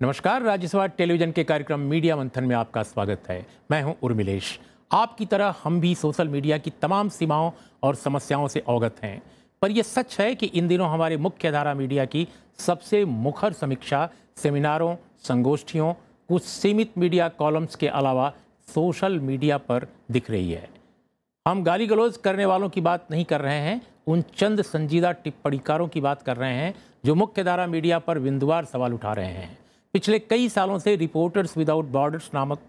नमस्कार राज्यसभा टेलीविजन के कार्यक्रम मीडिया मंथन में आपका स्वागत है मैं हूं उर्मिलेश आपकी तरह हम भी सोशल मीडिया की तमाम सीमाओं और समस्याओं से अवगत हैं पर यह सच है कि इन दिनों हमारे मुख्य धारा मीडिया की सबसे मुखर समीक्षा सेमिनारों संगोष्ठियों कुछ सीमित मीडिया कॉलम्स के अलावा सोशल मीडिया पर दिख रही है हम गाली गलौज करने वालों की बात नहीं कर रहे हैं उन चंद संजीदा टिप्पणीकारों की बात कर रहे हैं जो मुख्य धारा मीडिया पर बिंदुवार सवाल उठा रहे हैं पिछले कई सालों से रिपोर्टर्स विदाउट बॉर्डर्स नामक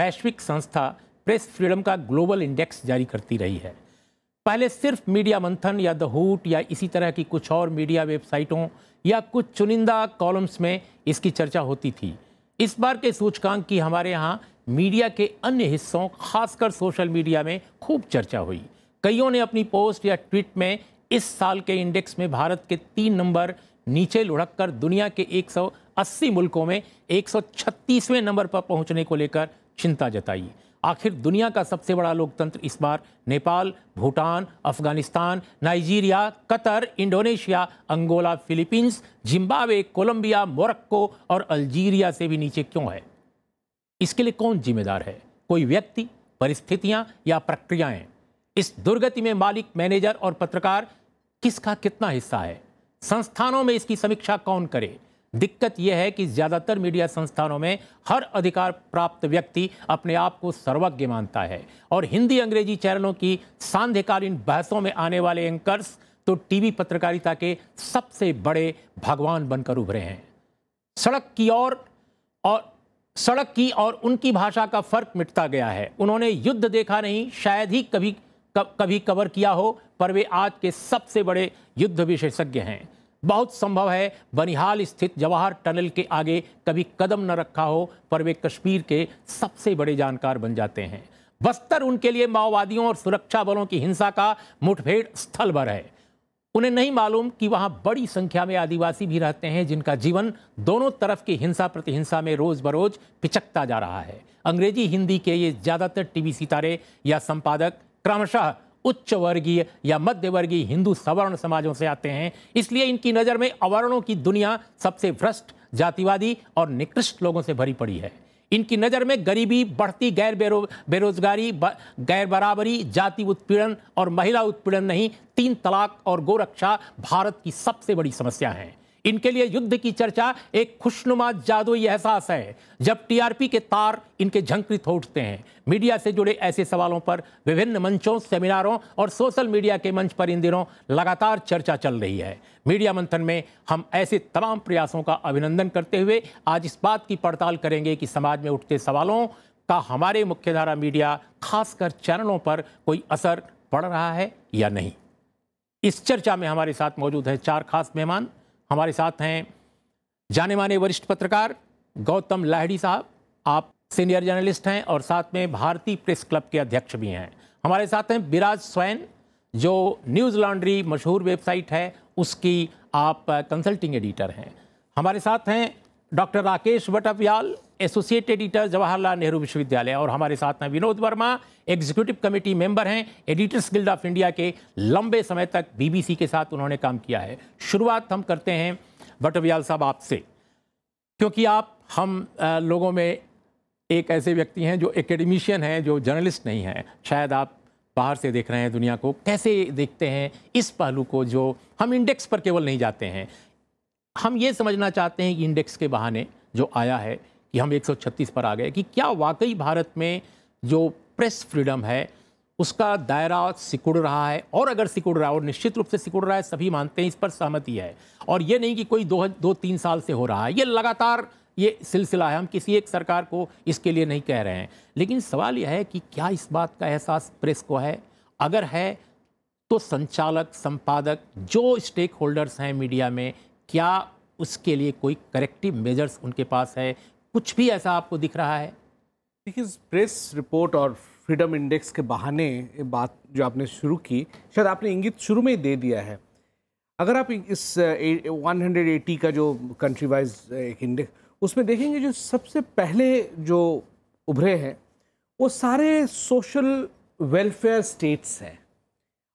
वैश्विक संस्था प्रेस फ्रीडम का ग्लोबल इंडेक्स जारी करती रही है पहले सिर्फ मीडिया मंथन या द हूट या इसी तरह की कुछ और मीडिया वेबसाइटों या कुछ चुनिंदा कॉलम्स में इसकी चर्चा होती थी इस बार के सूचकांक की हमारे यहाँ मीडिया के अन्य हिस्सों खासकर सोशल मीडिया में खूब चर्चा हुई कईयों ने अपनी पोस्ट या ट्वीट में इस साल के इंडेक्स में भारत के तीन नंबर नीचे लुढ़क कर दुनिया के 180 मुल्कों में 136वें नंबर पर पहुंचने को लेकर चिंता जताई आखिर दुनिया का सबसे बड़ा लोकतंत्र इस बार Nepal Bhutan Afghanistan Nigeria Qatar Indonesia Angola Philippines Zimbabwe Colombia Morocco और अल्जीरिया से भी नीचे क्यों है इसके लिए कौन जिम्मेदार है कोई व्यक्ति परिस्थितियां या प्रक्रियाएं इस दुर्गति में मालिक मैनेजर और पत्रकार किसका कितना हिस्सा है संस्थानों में इसकी समीक्षा कौन करे दिक्कत यह है कि ज़्यादातर मीडिया संस्थानों में हर अधिकार प्राप्त व्यक्ति अपने आप को सर्वज्ञ मानता है और हिंदी अंग्रेजी चैनलों की सांध्यकालीन बहसों में आने वाले एंकर्स तो टीवी पत्रकारिता के सबसे बड़े भगवान बनकर उभरे हैं सड़क की ओर और, और सड़क की और उनकी भाषा का फर्क मिटता गया है उन्होंने युद्ध देखा नहीं शायद ही कभी कभी कवर किया हो पर वे आज के सबसे बड़े युद्ध विशेषज्ञ हैं बहुत संभव है बनिहाल स्थित जवाहर टनल के आगे कभी कदम न रखा हो पर वे कश्मीर के सबसे बड़े जानकार बन जाते हैं बस्तर उनके लिए माओवादियों और सुरक्षा बलों की हिंसा का मुठभेड़ स्थल भर है उन्हें नहीं मालूम कि वहां बड़ी संख्या में आदिवासी भी रहते हैं जिनका जीवन दोनों तरफ की हिंसा प्रतिहिंसा में रोज बरोज पिचकता जा रहा है अंग्रेजी हिंदी के ये ज़्यादातर टीवी सितारे या संपादक क्रमशः उच्च वर्गीय या मध्य वर्गीय हिंदू सवर्ण समाजों से आते हैं इसलिए इनकी नज़र में अवर्णों की दुनिया सबसे भ्रष्ट जातिवादी और निकृष्ट लोगों से भरी पड़ी है इनकी नज़र में गरीबी बढ़ती गैर बेरो बेरोजगारी गैर बराबरी जाति उत्पीड़न और महिला उत्पीड़न नहीं तीन तलाक और गोरक्षा भारत की सबसे बड़ी समस्या हैं इनके लिए युद्ध की चर्चा एक खुशनुमा जादुई एहसास है जब टीआरपी के तार इनके झंकृत हो उठते हैं मीडिया से जुड़े ऐसे सवालों पर विभिन्न मंचों सेमिनारों और सोशल मीडिया के मंच पर इन दिनों लगातार चर्चा चल रही है मीडिया मंथन में हम ऐसे तमाम प्रयासों का अभिनंदन करते हुए आज इस बात की पड़ताल करेंगे कि समाज में उठते सवालों का हमारे मुख्यधारा मीडिया खासकर चैनलों पर कोई असर पड़ रहा है या नहीं इस चर्चा में हमारे साथ मौजूद है चार खास मेहमान हमारे साथ हैं जाने माने वरिष्ठ पत्रकार गौतम लाहड़ी साहब आप सीनियर जर्नलिस्ट हैं और साथ में भारतीय प्रेस क्लब के अध्यक्ष भी हैं हमारे साथ हैं बिराज स्वैन जो न्यूज़ लॉन्ड्री मशहूर वेबसाइट है उसकी आप कंसल्टिंग एडिटर हैं हमारे साथ हैं doctor Rakesh Batpiyal associated editor Jawaharlal Nehru विश्वविद्यालय और हमारे साथ में Vinod Verma executive committee member हैं एडिटर्स गिल्ड ऑफ इंडिया के लंबे समय तक बीबीसी के साथ उन्होंने काम किया है शुरुआत हम करते हैं बटवियाल साहब आपसे क्योंकि आप हम लोगों में एक ऐसे व्यक्ति हैं जो एकेडमिशियन हैं जो जर्नलिस्ट नहीं हैं शायद आप बाहर से देख रहे हैं दुनिया को कैसे देखते हैं इस पहलू को जो हम इंडेक्स पर केवल नहीं जाते हैं हम ये समझना चाहते हैं कि इंडेक्स के बहाने जो आया है कि हम 136 पर आ गए कि क्या वाकई भारत में जो प्रेस फ्रीडम है उसका दायरा सिकुड़ रहा है और अगर सिकुड़ रहा है और निश्चित रूप से सिकुड़ रहा है सभी मानते हैं इस पर सहमति है और ये नहीं कि कोई दो दो तीन साल से हो रहा है ये लगातार ये सिलसिला है हम किसी एक सरकार को इसके लिए नहीं कह रहे हैं लेकिन सवाल यह है कि क्या इस बात का एहसास प्रेस को है अगर है तो संचालक संपादक जो स्टेक होल्डर्स हैं मीडिया में क्या उसके लिए कोई करेक्टिव मेजर्स उनके पास है कुछ भी ऐसा आपको दिख रहा है देखिए प्रेस रिपोर्ट और फ्रीडम इंडेक्स के बहाने बात जो आपने शुरू की शायद आपने इंगित शुरू में ही दे दिया है अगर आप इस 180 का जो कंट्री वाइज एक इंडेक्स उसमें देखेंगे जो सबसे पहले जो उभरे हैं वो सारे सोशल वेलफेयर स्टेट्स हैं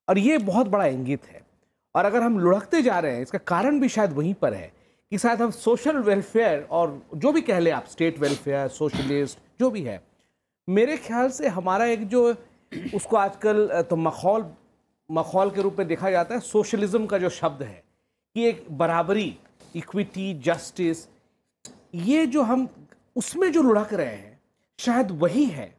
और ये बहुत बड़ा इंगित है और अगर हम लुढ़कते जा रहे हैं इसका कारण भी शायद वहीं पर है कि शायद हम सोशल वेलफेयर और जो भी कह लें आप स्टेट वेलफेयर सोशलिस्ट जो भी है मेरे ख्याल से हमारा एक जो उसको आजकल तो मखौल मखौल के रूप में देखा जाता है सोशलिज्म का जो शब्द है कि एक बराबरी इक्विटी जस्टिस ये जो हम उसमें जो लुढ़क रहे हैं शायद वही है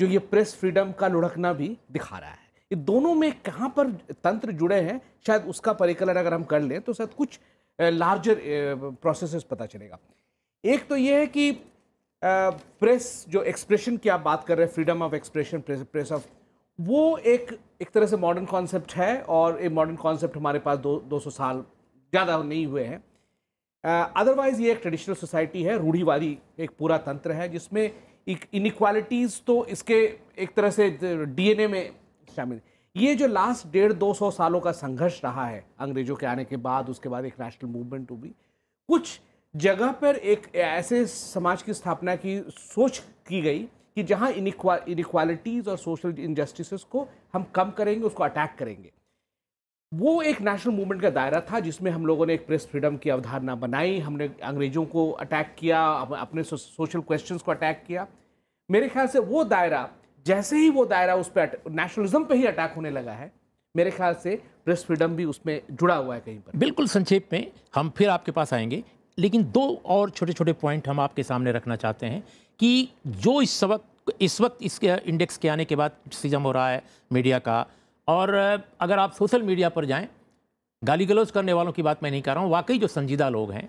जो ये प्रेस फ्रीडम का लुढ़कना भी दिखा रहा है ये दोनों में कहाँ पर तंत्र जुड़े हैं शायद उसका परिकलन अगर हम कर लें तो शायद कुछ लार्जर प्रोसेसेस पता चलेगा एक तो ये है कि प्रेस जो एक्सप्रेशन की आप बात कर रहे हैं freedom of expression press of वो एक एक तरह से मॉडर्न कॉन्सेप्ट है और ये मॉडर्न कॉन्सेप्ट हमारे पास दो दो सौ साल ज़्यादा नहीं हुए हैं अदरवाइज़ ये एक ट्रेडिशनल सोसाइटी है रूढ़ीवादी एक पूरा तंत्र है जिसमें इनक्वालिटीज़ तो इसके एक तरह से डीएनए में शामिल है ये जो लास्ट डेढ़ दो सौ सालों का संघर्ष रहा है अंग्रेजों के आने के बाद उसके बाद एक नेशनल मूवमेंट हुई कुछ जगह पर एक ऐसे समाज की स्थापना की सोच की गई कि जहाँ इनक्वालिटीज़ और सोशल इनजस्टिस को हम कम करेंगे उसको अटैक करेंगे वो एक नेशनल मूवमेंट का दायरा था जिसमें हम लोगों ने एक प्रेस फ्रीडम की अवधारणा बनाई हमने अंग्रेज़ों को अटैक किया अपने सोशल क्वेश्चंस को अटैक किया मेरे ख्याल से वो दायरा जैसे ही वो दायरा उस पर नेशनलिज्म पे ही अटैक होने लगा है मेरे ख्याल से प्रेस फ्रीडम भी उसमें जुड़ा हुआ है कहीं पर बिल्कुल संक्षेप में हम फिर आपके पास आएंगे लेकिन दो और छोटे छोटे पॉइंट हम आपके सामने रखना चाहते हैं कि जो इस वक्त इस वक्त इसके इंडेक्स के आने के बाद सिजम हो रहा है मीडिया का और अगर आप सोशल मीडिया पर जाएं गाली गलौज करने वालों की बात मैं नहीं कर रहा हूँ वाकई जो संजीदा लोग हैं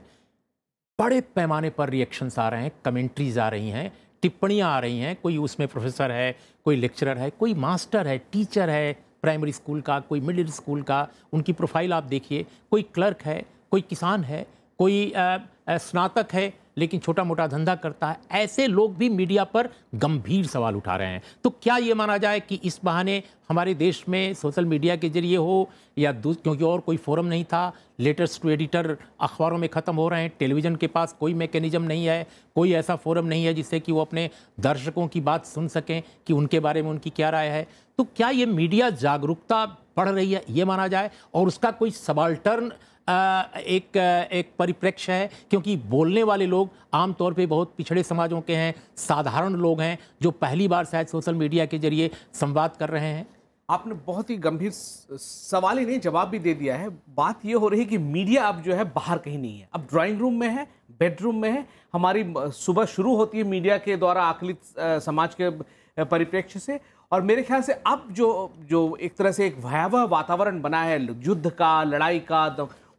बड़े पैमाने पर रिएक्शंस आ रहे हैं कमेंट्रीज आ रही हैं टिप्पणियाँ आ रही हैं कोई उसमें प्रोफेसर है कोई लेक्चरर है कोई मास्टर है टीचर है प्राइमरी स्कूल का कोई मिडिल स्कूल का उनकी प्रोफाइल आप देखिए कोई क्लर्क है कोई किसान है कोई स्नातक है लेकिन छोटा मोटा धंधा करता है ऐसे लोग भी मीडिया पर गंभीर सवाल उठा रहे हैं तो क्या ये माना जाए कि इस बहाने हमारे देश में सोशल मीडिया के जरिए हो या क्योंकि और कोई फोरम नहीं था लेटेस्ट टू एडिटर अखबारों में ख़त्म हो रहे हैं टेलीविज़न के पास कोई मैकेनिज्म नहीं है कोई ऐसा फोरम नहीं है जिससे कि वो अपने दर्शकों की बात सुन सकें कि उनके बारे में उनकी क्या राय है तो क्या ये मीडिया जागरूकता बढ़ रही है ये माना जाए और उसका कोई सबाल्टर्न एक एक परिप्रेक्ष्य है क्योंकि बोलने वाले लोग आमतौर पे बहुत पिछड़े समाजों के हैं साधारण लोग हैं जो पहली बार शायद सोशल मीडिया के जरिए संवाद कर रहे हैं आपने बहुत ही गंभीर सवाल ही नहीं जवाब भी दे दिया है बात यह हो रही है कि मीडिया अब जो है बाहर कहीं नहीं है अब ड्राइंग रूम में है बेडरूम में है हमारी सुबह शुरू होती है मीडिया के द्वारा आकलित समाज के परिप्रेक्ष्य से और मेरे ख्याल से अब जो जो एक तरह से एक भयावह वातावरण बना है युद्ध का लड़ाई का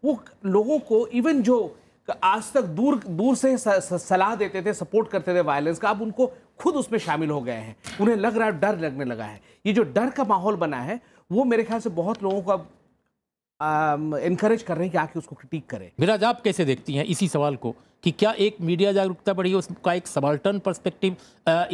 वो लोगों को इवन जो आज तक दूर दूर से सलाह देते थे सपोर्ट करते थे वायलेंस का अब उनको खुद उसमें शामिल हो गए हैं उन्हें लग रहा है डर लगने लगा है ये जो डर का माहौल बना है वो मेरे ख्याल से बहुत लोगों को अब इनक्रेज कर रहे हैं कि आके उसको क्रिटिक करें मिराज आप कैसे देखती हैं इसी सवाल को कि क्या एक मीडिया जागरूकता बढ़ी है उसका एक सबल्टन परस्पेक्टिव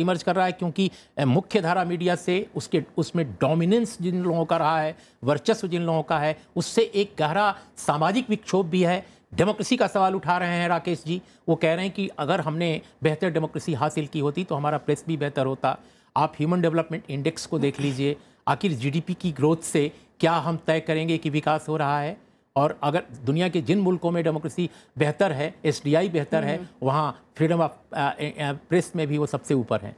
इमर्ज कर रहा है क्योंकि मुख्य धारा मीडिया से उसके उसमें डोमिनेंस जिन लोगों का रहा है वर्चस्व जिन लोगों का है उससे एक गहरा सामाजिक विक्षोभ भी है डेमोक्रेसी का सवाल उठा रहे हैं राकेश जी वो कह रहे हैं कि अगर हमने बेहतर डेमोक्रेसी हासिल की होती तो हमारा प्रेस भी बेहतर होता आप ह्यूमन डेवलपमेंट इंडेक्स को देख लीजिए आखिर जीडीपी की ग्रोथ से क्या हम तय करेंगे कि विकास हो रहा है और अगर दुनिया के जिन मुल्कों में डेमोक्रेसी बेहतर है एस बेहतर है हम्म। वहाँ फ्रीडम ऑफ प्रेस में भी वो सबसे ऊपर है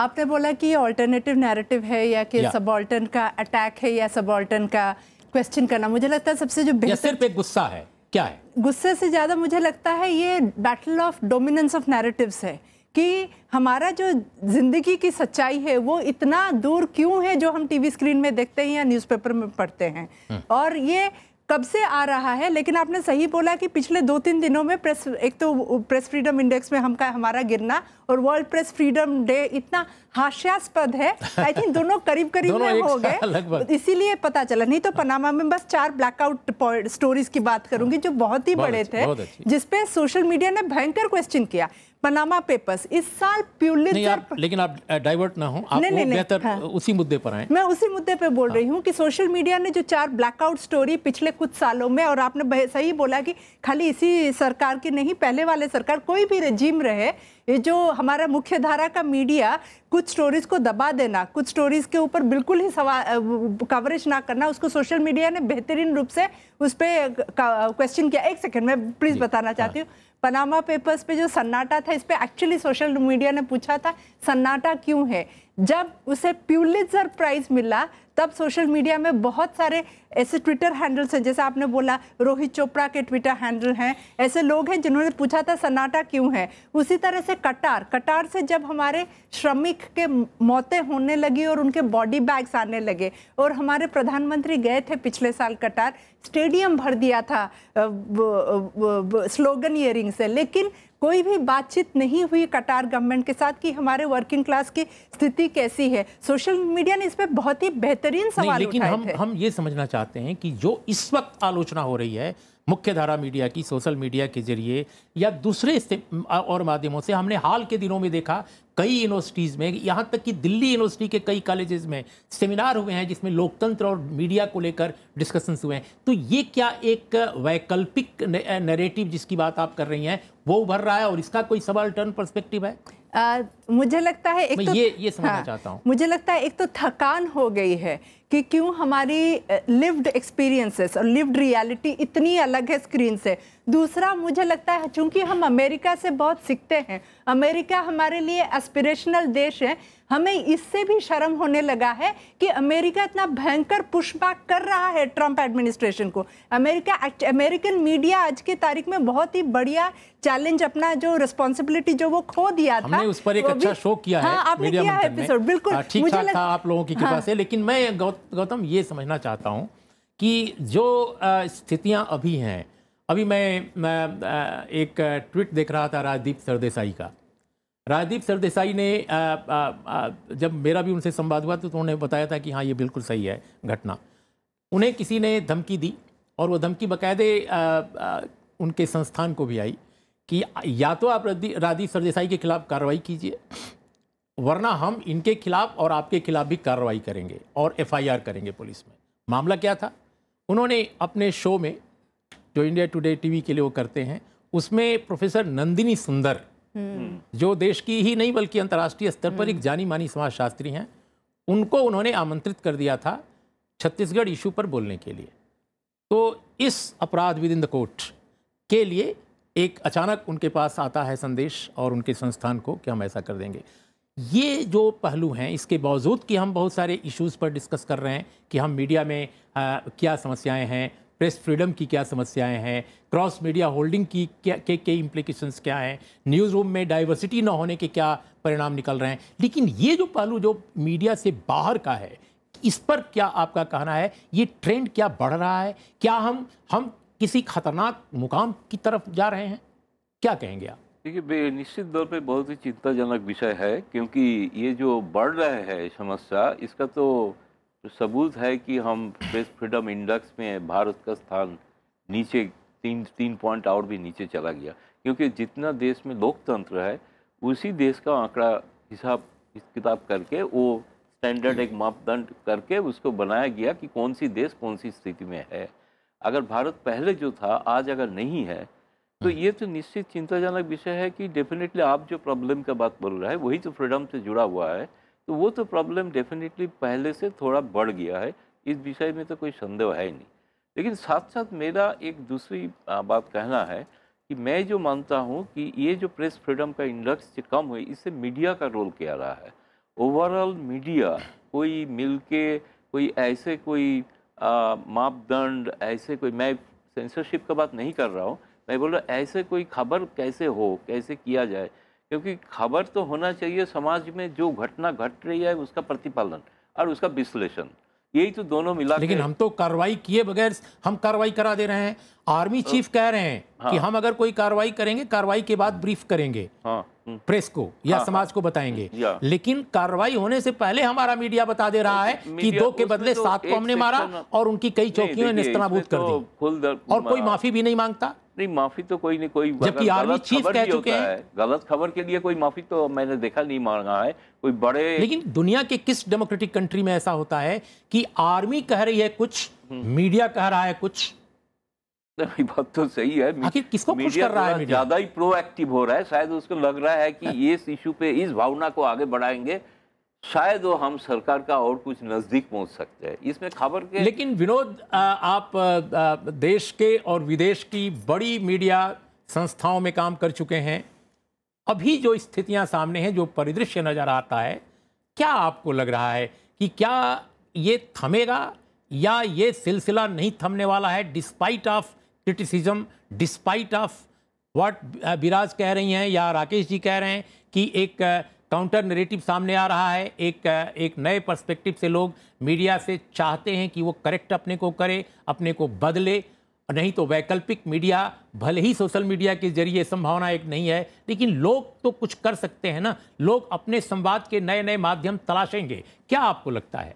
आपने बोला कि ऑल्टरनेटिव नैरेटिव है या कि सबॉल्टन का अटैक है या सबॉल्टन का क्वेश्चन करना मुझे लगता है सबसे जो बेहतर सिर्फ एक गुस्सा है क्या है गुस्से से ज़्यादा मुझे लगता है ये battle of dominance of narratives है कि हमारा जो ज़िंदगी की सच्चाई है वो इतना दूर क्यों है जो हम टीवी स्क्रीन में देखते हैं या न्यूज़पेपर में पढ़ते हैं हम्म। और ये कब से आ रहा है लेकिन आपने सही बोला कि पिछले दो तीन दिनों में प्रेस एक तो प्रेस फ्रीडम इंडेक्स में हमका हमारा गिरना और वर्ल्ड प्रेस फ्रीडम डे इतना हास्यास्पद है आई थिंक दोनों करीब करीब में हो गए इसीलिए पता चला नहीं तो पनामा में बस चार ब्लैकआउट स्टोरीज की बात करूंगी जो बहुत ही बड़े थे जिसपे सोशल मीडिया ने भयंकर क्वेश्चन किया पनामा पेपर्स इस साल प्यूलिटर लेकिन आप डाइवर्ट ना हो आप नहीं, नहीं, नहीं, हाँ। उसी मुद्दे पर आए मैं उसी मुद्दे पर बोल हाँ। रही हूँ कि सोशल मीडिया ने जो चार ब्लैकआउट स्टोरी पिछले कुछ सालों में और आपने सही बोला कि खाली इसी सरकार की नहीं पहले वाले सरकार कोई भी रजीम रहे ये जो हमारा मुख्य धारा का मीडिया कुछ स्टोरीज को दबा देना कुछ स्टोरीज के ऊपर बिल्कुल ही कवरेज ना करना उसको सोशल मीडिया ने बेहतरीन रूप से उस पर क्वेश्चन किया एक सेकेंड मैं प्लीज़ बताना हाँ। चाहती हूँ पनामा पेपर्स पे जो सन्नाटा था इस पर एक्चुअली सोशल मीडिया ने पूछा था सन्नाटा क्यों है जब उसे प्यूलिजर प्राइज मिला तब सोशल मीडिया में बहुत सारे ऐसे ट्विटर हैंडल्स हैं जैसे आपने बोला रोहित चोपड़ा के ट्विटर हैंडल हैं ऐसे लोग हैं जिन्होंने पूछा था सन्नाटा क्यों है उसी तरह से कटार कटार से जब हमारे श्रमिक के मौतें होने लगी और उनके बॉडी बैग्स आने लगे और हमारे प्रधानमंत्री गए थे पिछले साल कटार स्टेडियम भर दिया था स्लोगन ईयरिंग से लेकिन कोई भी बातचीत नहीं हुई कटार गवर्नमेंट के साथ कि हमारे वर्किंग क्लास की स्थिति कैसी है सोशल मीडिया ने इस पर बहुत ही बेहतरीन सवाल लेकिन हम थे। हम ये समझना चाहते हैं कि जो इस वक्त आलोचना हो रही है मुख्य धारा मीडिया की सोशल मीडिया के जरिए या दूसरे और माध्यमों से हमने हाल के दिनों में देखा कई यूनिवर्सिटीज़ में यहाँ तक कि दिल्ली यूनिवर्सिटी के कई कॉलेजेस में सेमिनार हुए हैं जिसमें लोकतंत्र और मीडिया को लेकर डिस्कशंस हुए हैं तो ये क्या एक वैकल्पिक नरेटिव जिसकी बात आप कर रही हैं वो उभर रहा है और इसका कोई सवाल टर्न पर्सपेक्टिव है आ, मुझे लगता है एक तो ये ये समझना हाँ, चाहता हूँ मुझे लगता है एक तो थकान हो गई है कि क्यों हमारी लिव्ड एक्सपीरियंसेस और लिव्ड रियलिटी इतनी अलग है स्क्रीन से दूसरा मुझे लगता है चूंकि हम अमेरिका से बहुत सीखते हैं अमेरिका हमारे लिए एस्पिरेशनल देश है हमें इससे भी शर्म होने लगा है कि अमेरिका इतना भयंकर पुशबैक कर रहा है ट्रंप एडमिनिस्ट्रेशन को अमेरिका अमेरिकन मीडिया आज की तारीख में बहुत ही बढ़िया चैलेंज अपना जो रिस्पॉन्सिबिलिटी जो वो खो दिया था मैंने उस पर एक अच्छा शो किया हाँ, है मीडिया बिल्कुल हाँ, ठीक ठाक था आप लोगों की कृपा हाँ। से लेकिन मैं गौतम ये समझना चाहता हूँ कि जो स्थितियाँ अभी हैं अभी मैं, एक ट्वीट देख रहा था राजदीप सरदेसाई का राजदीप सरदेसाई ने आ, आ, आ, जब मेरा भी उनसे संवाद हुआ तो उन्होंने बताया था कि हाँ ये बिल्कुल सही है घटना उन्हें किसी ने धमकी दी और वो धमकी बाकायदे उनके संस्थान को भी आई कि या तो आप राधी सरदेसाई के खिलाफ कार्रवाई कीजिए वरना हम इनके खिलाफ और आपके खिलाफ भी कार्रवाई करेंगे और एफआईआर करेंगे पुलिस में मामला क्या था उन्होंने अपने शो में जो इंडिया टुडे टीवी के लिए वो करते हैं उसमें प्रोफेसर नंदिनी सुंदर हम्म। जो देश की ही नहीं बल्कि अंतर्राष्ट्रीय स्तर पर एक हम्म। जानी मानी समाजशास्त्री हैं उनको उन्होंने आमंत्रित कर दिया था छत्तीसगढ़ इशू पर बोलने के लिए तो इस अपराध विद इन द कोर्ट के लिए एक अचानक उनके पास आता है संदेश और उनके संस्थान को कि हम ऐसा कर देंगे ये जो पहलू हैं इसके बावजूद कि हम बहुत सारे इश्यूज़ पर डिस्कस कर रहे हैं कि हम मीडिया में आ, क्या समस्याएं हैं प्रेस फ्रीडम की क्या समस्याएं हैं क्रॉस मीडिया होल्डिंग की क्या के के इम्प्लीकेशंस क्या हैं न्यूज़ रूम में डाइवर्सिटी ना होने के क्या परिणाम निकल रहे हैं लेकिन ये जो पहलू जो मीडिया से बाहर का है इस पर क्या आपका कहना है ये ट्रेंड क्या बढ़ रहा है क्या हम हम किसी खतरनाक मुकाम की तरफ जा रहे हैं क्या कहेंगे आप देखिए निश्चित तौर पे बहुत ही चिंताजनक विषय है क्योंकि ये जो बढ़ रहा है समस्या इसका तो सबूत है कि हम प्रेस फ्रीडम इंडेक्स में भारत का स्थान नीचे तीन तीन पॉइंट और भी नीचे चला गया क्योंकि जितना देश में लोकतंत्र है उसी देश का आंकड़ा हिसाब किताब करके वो स्टैंडर्ड एक मापदंड करके उसको बनाया गया कि कौन सी देश कौन सी स्थिति में है अगर भारत पहले जो था आज अगर नहीं है तो हम्म। ये तो निश्चित चिंताजनक विषय है कि डेफिनेटली आप जो प्रॉब्लम का बात बोल रहा है वही तो फ्रीडम से जुड़ा हुआ है तो वो तो प्रॉब्लम डेफिनेटली पहले से थोड़ा बढ़ गया है इस विषय में तो कोई संदेह है ही नहीं लेकिन साथ साथ मेरा एक दूसरी बात कहना है कि मैं जो मानता हूँ कि ये जो प्रेस फ्रीडम का इंडेक्स कम हुई इससे मीडिया का रोल क्या रहा है ओवरऑल मीडिया कोई मिलके कोई ऐसे कोई मापदंड ऐसे कोई मैं सेंसरशिप का बात नहीं कर रहा हूँ मैं बोल रहा ऐसे कोई खबर कैसे हो कैसे किया जाए क्योंकि खबर तो होना चाहिए समाज में जो घटना घट गट रही है उसका प्रतिपालन और उसका विश्लेषण यही तो दोनों मिला लेकिन हम तो कार्रवाई किए बगैर हम कार्रवाई करा दे रहे हैं आर्मी चीफ कह रहे हैं हाँ। कि हम अगर कोई कार्रवाई करेंगे कार्रवाई के बाद ब्रीफ करेंगे हाँ। हम्म। प्रेस को या हाँ, समाज हाँ। को बताएंगे हम्म, लेकिन कार्रवाई होने से पहले हमारा मीडिया बता दे रहा है कि दो के बदले तो सात को हमने मारा और उनकी कई चौकियों ने कर तो दी और कोई माफी भी नहीं मांगता नहीं माफी तो कोई नहीं कोई जबकि आर्मी चीफ कह चुके हैं गलत खबर के लिए कोई माफी तो मैंने देखा नहीं मांगा है कोई बड़े लेकिन दुनिया के किस डेमोक्रेटिक कंट्री में ऐसा होता है कि आर्मी कह रही है कुछ हम्म। मीडिया कह रहा है कुछ नहीं बात तो सही है आखिर हाँ, किसको कुछ कर रहा है ज्यादा ही प्रोएक्टिव हो रहा है शायद उसको लग रहा है कि इस इशू पे इस भावना को आगे बढ़ाएंगे शायद वो हम सरकार का और कुछ नज़दीक पहुंच सकते हैं इसमें खबर के लेकिन विनोद आप देश के और विदेश की बड़ी मीडिया संस्थाओं में काम कर चुके हैं अभी जो स्थितियां सामने हैं जो परिदृश्य नज़र आता है क्या आपको लग रहा है कि क्या ये थमेगा या ये सिलसिला नहीं थमने वाला है despite of criticism despite of what Biraj कह रही हैं या राकेश जी कह रहे हैं कि एक काउंटर नरेटिव सामने आ रहा है एक एक नए पर्सपेक्टिव से लोग मीडिया से चाहते हैं कि वो करेक्ट अपने को करे अपने को बदले नहीं तो वैकल्पिक मीडिया भले ही सोशल मीडिया के जरिए संभावना एक नहीं है लेकिन लोग तो कुछ कर सकते हैं ना लोग अपने संवाद के नए नए माध्यम तलाशेंगे क्या आपको लगता है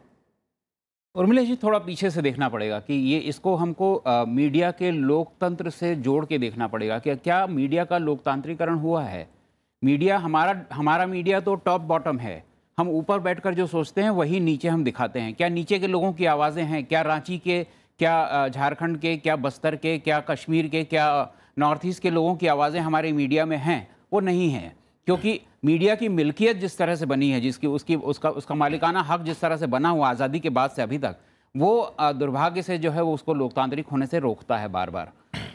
उर्मिला जी थोड़ा पीछे से देखना पड़ेगा कि ये इसको हमको आ, मीडिया के लोकतंत्र से जोड़ के देखना पड़ेगा कि क्या मीडिया का लोकतांत्रिकरण हुआ है मीडिया हमारा हमारा मीडिया तो टॉप बॉटम है हम ऊपर बैठकर जो सोचते हैं वही नीचे हम दिखाते हैं क्या नीचे के लोगों की आवाज़ें हैं क्या रांची के क्या झारखंड के क्या बस्तर के क्या कश्मीर के क्या नॉर्थ ईस्ट के लोगों की आवाज़ें हमारे मीडिया में हैं वो नहीं हैं क्योंकि मीडिया की मिल्कियत जिस तरह से बनी है जिसकी उसकी उसका उसका मालिकाना हक जिस तरह से बना हुआ आज़ादी के बाद से अभी तक वो दुर्भाग्य से जो है वो उसको लोकतांत्रिक होने से रोकता है बार बार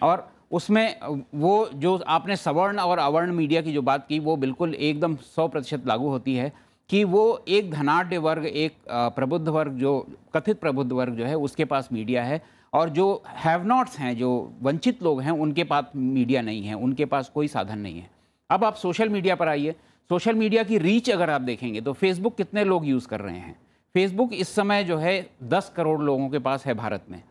और उसमें वो जो आपने सवर्ण और अवर्ण मीडिया की जो बात की वो बिल्कुल एकदम सौ प्रतिशत लागू होती है कि वो एक धनाढ़ वर्ग एक प्रबुद्ध वर्ग जो कथित प्रबुद्ध वर्ग जो है उसके पास मीडिया है और जो हैव नॉट्स हैं जो वंचित लोग हैं उनके पास मीडिया नहीं है उनके पास कोई साधन नहीं है अब आप सोशल मीडिया पर आइए सोशल मीडिया की रीच अगर आप देखेंगे तो फेसबुक कितने लोग यूज़ कर रहे हैं फेसबुक इस समय जो है दस करोड़ लोगों के पास है भारत में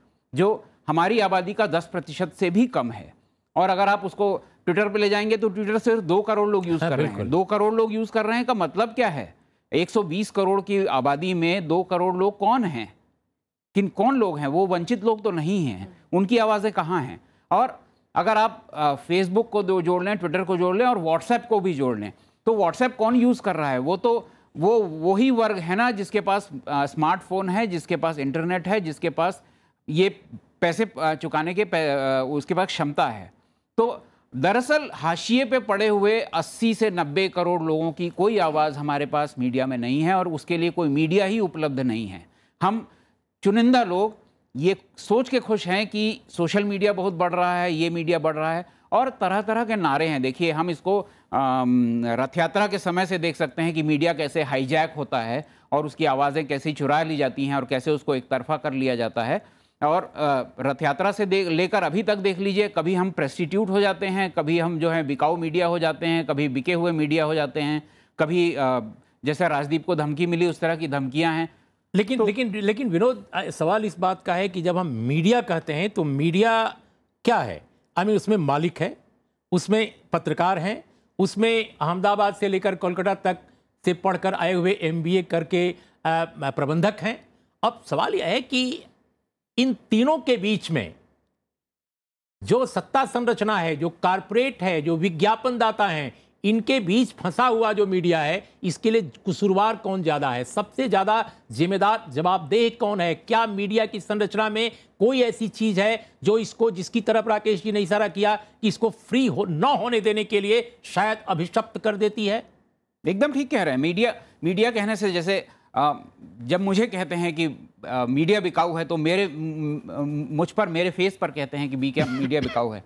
जो हमारी आबादी का दस प्रतिशत से भी कम है और अगर आप उसको ट्विटर पर ले जाएंगे तो ट्विटर सिर्फ दो करोड़ लोग यूज़ हाँ, कर रहे हैं दो करोड़ लोग यूज़ कर रहे हैं का मतलब क्या है 120 करोड़ की आबादी में दो करोड़ लोग कौन हैं किन कौन लोग हैं वो वंचित लोग तो नहीं हैं उनकी आवाज़ें कहाँ हैं और अगर आप फेसबुक को दो जोड़ लें ट्विटर को जोड़ लें और व्हाट्सएप को भी जोड़ लें तो व्हाट्सएप कौन यूज़ कर रहा है वो तो वो वही वर्ग है ना जिसके पास स्मार्टफोन है जिसके पास इंटरनेट है जिसके पास ये पैसे चुकाने के पै, उसके पास क्षमता है तो दरअसल हाशिए पे पड़े हुए 80 से 90 करोड़ लोगों की कोई आवाज़ हमारे पास मीडिया में नहीं है और उसके लिए कोई मीडिया ही उपलब्ध नहीं है हम चुनिंदा लोग ये सोच के खुश हैं कि सोशल मीडिया बहुत बढ़ रहा है ये मीडिया बढ़ रहा है और तरह तरह के नारे हैं देखिए हम इसको रथ यात्रा के समय से देख सकते हैं कि मीडिया कैसे हाईजैक होता है और उसकी आवाज़ें कैसे चुरा ली जाती हैं और कैसे उसको एक तरफा कर लिया जाता है और रथ यात्रा से देख लेकर अभी तक देख लीजिए कभी हम प्रेस्टिट्यूट हो जाते हैं कभी हम जो है बिकाऊ मीडिया हो जाते हैं कभी बिके हुए मीडिया हो जाते हैं कभी जैसे राजदीप को धमकी मिली उस तरह की धमकियाँ हैं लेकिन तो, लेकिन लेकिन विनोद सवाल इस बात का है कि जब हम मीडिया कहते हैं तो मीडिया क्या है आई मीन उसमें मालिक है उसमें पत्रकार हैं उसमें अहमदाबाद से लेकर कोलकाता तक से पढ़कर आए हुए एमबीए करके प्रबंधक हैं अब सवाल यह है कि इन तीनों के बीच में जो सत्ता संरचना है जो कारपोरेट है जो विज्ञापनदाता हैं इनके बीच फंसा हुआ जो मीडिया है इसके लिए कसूरवार कौन ज़्यादा है सबसे ज़्यादा जिम्मेदार जवाबदेह कौन है क्या मीडिया की संरचना में कोई ऐसी चीज़ है जो इसको जिसकी तरफ राकेश जी ने इशारा किया कि इसको फ्री हो न होने देने के लिए शायद अभिशप्त कर देती है एकदम ठीक कह रहे हैं मीडिया मीडिया कहने से जैसे आ, जब मुझे कहते हैं कि आ, मीडिया बिकाऊ है तो मेरे मुझ पर मेरे फेस पर कहते हैं कि बी क्या मीडिया बिकाऊ है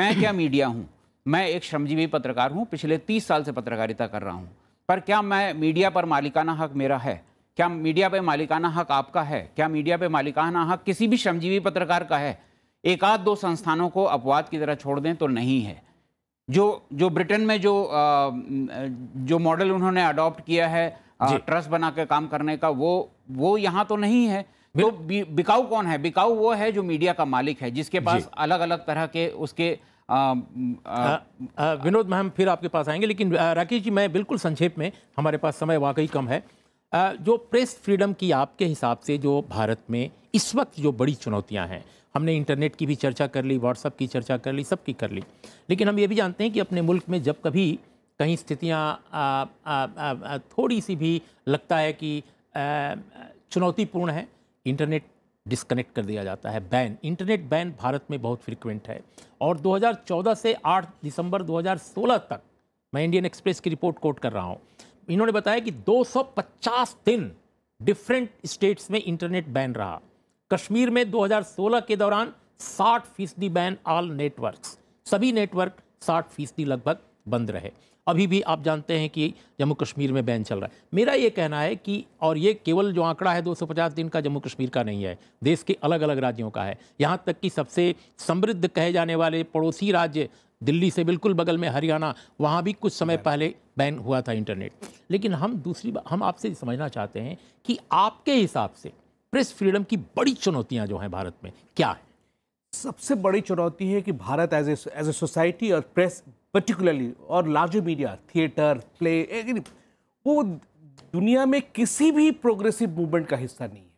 मैं क्या मीडिया हूँ मैं एक श्रमजीवी पत्रकार हूँ पिछले तीस साल से पत्रकारिता कर रहा हूँ पर क्या मैं मीडिया पर मालिकाना हक मेरा है क्या मीडिया पर मालिकाना हक आपका है क्या मीडिया पर मालिकाना हक किसी भी श्रमजीवी पत्रकार का है एक आध दो संस्थानों को अपवाद की तरह छोड़ दें तो नहीं है जो जो ब्रिटेन में जो आ, जो मॉडल उन्होंने अडॉप्ट किया है ट्रस्ट बना के काम करने का वो वो यहाँ तो नहीं है तो बिकाऊ कौन है बिकाऊ वो है जो मीडिया का मालिक है जिसके पास अलग अलग तरह के उसके विनोद मैम फिर आपके पास आएंगे लेकिन राकेश जी मैं बिल्कुल संक्षेप में हमारे पास समय वाकई कम है आ, जो प्रेस फ्रीडम की आपके हिसाब से जो भारत में इस वक्त जो बड़ी चुनौतियां हैं हमने इंटरनेट की भी चर्चा कर ली व्हाट्सअप की चर्चा कर ली सब की कर ली लेकिन हम ये भी जानते हैं कि अपने मुल्क में जब कभी कहीं स्थितियाँ थोड़ी सी भी लगता है कि चुनौतीपूर्ण है इंटरनेट डिस्कनेक्ट कर दिया जाता है बैन इंटरनेट बैन भारत में बहुत फ्रिक्वेंट है और 2014 से 8 दिसंबर 2016 तक मैं इंडियन एक्सप्रेस की रिपोर्ट कोट कर रहा हूँ इन्होंने बताया कि 250 दिन डिफरेंट स्टेट्स में इंटरनेट बैन रहा कश्मीर में 2016 के दौरान 60 फीसदी बैन ऑल नेटवर्क सभी नेटवर्क 60 फीसदी लगभग बंद रहे अभी भी आप जानते हैं कि जम्मू कश्मीर में बैन चल रहा है मेरा ये कहना है कि और ये केवल जो आंकड़ा है 250 दिन का जम्मू कश्मीर का नहीं है देश के अलग अलग राज्यों का है यहाँ तक कि सबसे समृद्ध कहे जाने वाले पड़ोसी राज्य दिल्ली से बिल्कुल बगल में हरियाणा वहाँ भी कुछ समय पहले बैन हुआ था इंटरनेट लेकिन हम दूसरी बात हम आपसे समझना चाहते हैं कि आपके हिसाब से प्रेस फ्रीडम की बड़ी चुनौतियाँ जो हैं भारत में क्या है सबसे बड़ी चुनौती है कि Bharat as as a society और प्रेस पर्टिकुलरली और लार्जर मीडिया थिएटर प्ले वो दुनिया में किसी भी प्रोग्रेसिव मूवमेंट का हिस्सा नहीं है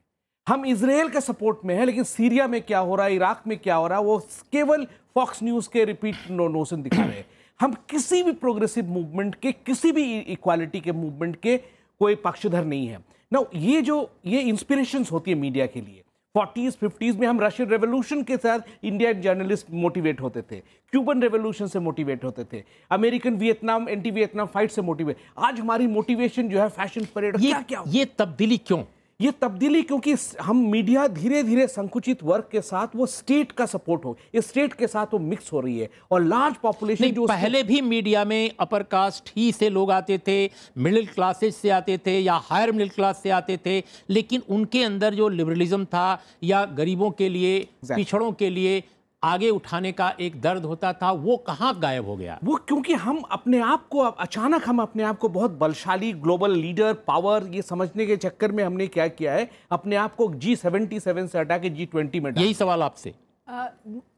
हम इसराइल के सपोर्ट में हैं लेकिन सीरिया में क्या हो रहा है इराक में क्या हो रहा है वो केवल फॉक्स न्यूज़ के रिपीट नो, नोशन दिखा रहे हैं हम किसी भी प्रोग्रेसिव मूवमेंट के किसी भी इक्वालिटी के मूवमेंट के कोई पक्षधर नहीं है ना ये जो ये इंस्पिरेशंस होती है मीडिया के लिए फोर्टीज़ फिफ्टीज़ में हम रशियन रेवोल्यूशन के साथ इंडियन जर्नलिस्ट मोटिवेट होते थे क्यूबन रेवोल्यूशन से मोटिवेट होते थे American Vietnam anti Vietnam fight से मोटिवेट आज हमारी मोटिवेशन जो है फैशन परेड ये क्या, क्या ये तब्दीली क्यों ये तब्दीली क्योंकि हम मीडिया धीरे धीरे संकुचित वर्ग के साथ वो स्टेट का सपोर्ट हो स्टेट के साथ वो मिक्स हो रही है और लार्ज पॉपुलेशन जो पहले भी मीडिया में अपर कास्ट ही से लोग आते थे मिडिल क्लासेस से आते थे या हायर मिडिल क्लास से आते थे लेकिन उनके अंदर जो लिबरलिज्म था या गरीबों के लिए exactly. पिछड़ों के लिए आगे उठाने का एक दर्द होता था वो कहाँ गायब हो गया वो क्योंकि हम अपने आप को अचानक हम अपने आप को बहुत बलशाली ग्लोबल लीडर पावर ये समझने के चक्कर में हमने क्या किया है अपने आप को जी सेवेंटी सेवन से हटा के जी ट्वेंटी में यही सवाल आपसे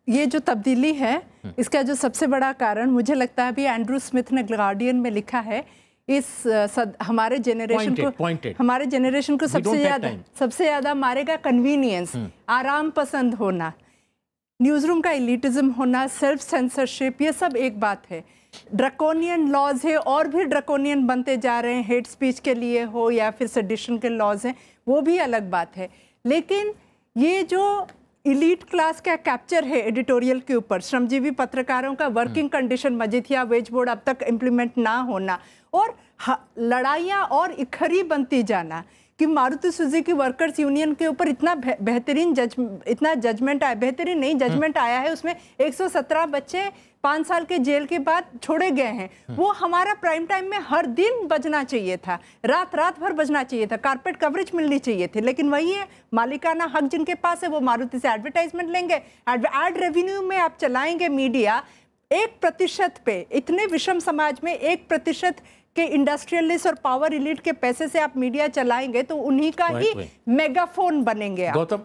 ये जो तब्दीली है हम्म। इसका जो सबसे बड़ा कारण मुझे लगता है अभी एंड्रू स्मिथ ने गार्डियन में लिखा है इस सद, हमारे जेनरेशन को pointed. हमारे जेनरेशन को सबसे ज़्यादा सबसे ज़्यादा मारेगा कन्वीनियंस हम्म। आराम पसंद होना न्यूज़ रूम का इलीटिज़म होना सेल्फ सेंसरशिप ये सब एक बात है ड्रकोनियन लॉज है और भी ड्रकोनियन बनते जा रहे हैं हेट स्पीच के लिए हो या फिर सडिशन के लॉज हैं वो भी अलग बात है लेकिन ये जो इलीट क्लास का कैप्चर है एडिटोरियल के ऊपर श्रमजीवी पत्रकारों का working condition Majithia wage board अब तक इम्प्लीमेंट ना होना और लड़ाइयाँ और इखरी बनती जाना कि मारुति सुजुकी वर्कर्स यूनियन के ऊपर इतना बेहतरीन जज इतना जजमेंट आया बेहतरीन नहीं जजमेंट हम्म। आया है उसमें 117 बच्चे पाँच साल के जेल के बाद छोड़े गए हैं हम्म। वो हमारा प्राइम टाइम में हर दिन बजना चाहिए था रात रात भर बजना चाहिए था कारपेट कवरेज मिलनी चाहिए थी लेकिन वही है मालिकाना हक जिनके पास है वो मारुति से एडवर्टाइजमेंट लेंगे एड रेवेन्यू में आप चलाएंगे मीडिया एक प्रतिशत पे इतने विषम समाज में एक प्रतिशत कि इंडस्ट्रियलिस्ट और पावर इलिट के पैसे से आप मीडिया चलाएंगे तो उन्हीं का ही मेगाफोन बनेंगे आप गौतम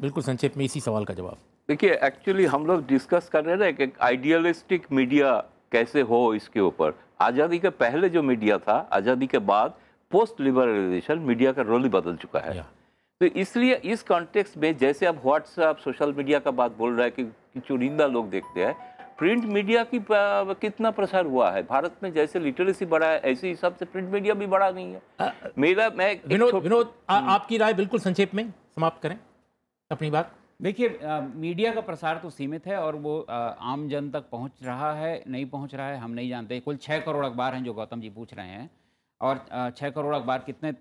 बिल्कुल संक्षेप में इसी सवाल का जवाब देखिए एक्चुअली हम लोग डिस्कस कर रहे थे कि आइडियलिस्टिक मीडिया कैसे हो इसके ऊपर आज़ादी के पहले जो मीडिया था आज़ादी के बाद पोस्ट लिबरलाइजेशन मीडिया का रोल ही बदल चुका है तो इसलिए इस कॉन्टेक्स्ट में जैसे आप व्हाट्सएप सोशल मीडिया का बात बोल रहे हैं कि, कि चुनिंदा लोग देखते हैं प्रिंट मीडिया की कितना प्रसार हुआ है भारत में जैसे लिटरेसी बढ़ा है ऐसे हिसाब से प्रिंट मीडिया भी बढ़ा नहीं है मेरा मैं विनोद विनोद हम्म। आपकी राय बिल्कुल संक्षेप में समाप्त करें अपनी बात देखिए मीडिया का प्रसार तो सीमित है और वो आ, आम जन तक पहुंच रहा है नहीं पहुंच रहा है हम नहीं जानते कुल छः करोड़ अखबार हैं जो गौतम जी पूछ रहे हैं और छः करोड़ अखबार कितने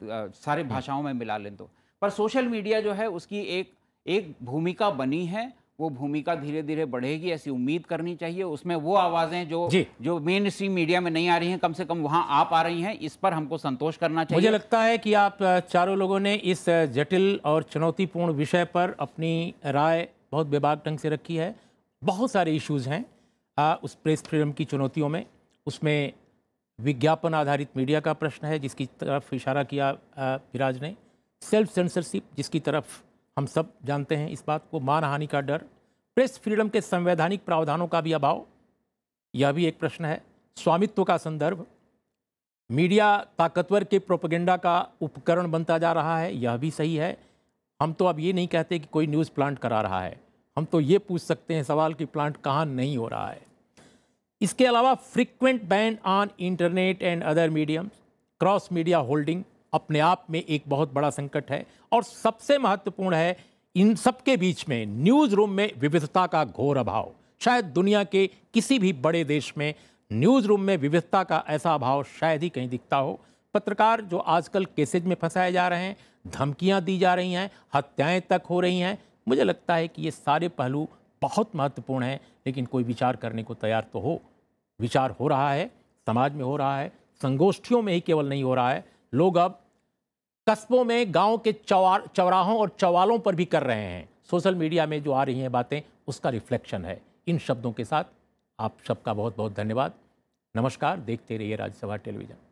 सारे भाषाओं में मिला लें तो पर सोशल मीडिया जो है उसकी एक एक भूमिका बनी है वो भूमिका धीरे धीरे बढ़ेगी ऐसी उम्मीद करनी चाहिए उसमें वो आवाजें जो जो मेन स्ट्रीम मीडिया में नहीं आ रही हैं कम से कम वहां आप आ रही हैं इस पर हमको संतोष करना चाहिए मुझे लगता है कि आप चारों लोगों ने इस जटिल और चुनौतीपूर्ण विषय पर अपनी राय बहुत बेबाक ढंग से रखी है बहुत सारे इश्यूज़ हैं आ, उस प्रेस फ्रीडम की चुनौतियों में उसमें विज्ञापन आधारित मीडिया का प्रश्न है जिसकी तरफ इशारा किया विराज ने सेल्फ सेंसरशिप जिसकी तरफ हम सब जानते हैं इस बात को मानहानि का डर प्रेस फ्रीडम के संवैधानिक प्रावधानों का भी अभाव यह भी एक प्रश्न है स्वामित्व का संदर्भ मीडिया ताकतवर के प्रोपगेंडा का उपकरण बनता जा रहा है यह भी सही है हम तो अब ये नहीं कहते कि कोई न्यूज़ प्लांट करा रहा है हम तो ये पूछ सकते हैं सवाल कि प्लांट कहाँ नहीं हो रहा है इसके अलावा frequent ban on internet and other mediums cross media holding अपने आप में एक बहुत बड़ा संकट है और सबसे महत्वपूर्ण है इन सबके बीच में न्यूज रूम में विविधता का घोर अभाव शायद दुनिया के किसी भी बड़े देश में न्यूज रूम में विविधता का ऐसा अभाव शायद ही कहीं दिखता हो पत्रकार जो आजकल केसेज में फंसाए जा रहे हैं धमकियां दी जा रही हैं हत्याएं तक हो रही हैं मुझे लगता है कि ये सारे पहलू बहुत महत्वपूर्ण हैं लेकिन कोई विचार करने को तैयार तो हो विचार हो रहा है समाज में हो रहा है संगोष्ठियों में ही केवल नहीं हो रहा है लोग अब कस्बों में गांव के चौर चौराहों और चवालों पर भी कर रहे हैं सोशल मीडिया में जो आ रही हैं बातें उसका रिफ्लेक्शन है इन शब्दों के साथ आप सबका बहुत बहुत धन्यवाद नमस्कार देखते रहिए राज्यसभा टेलीविज़न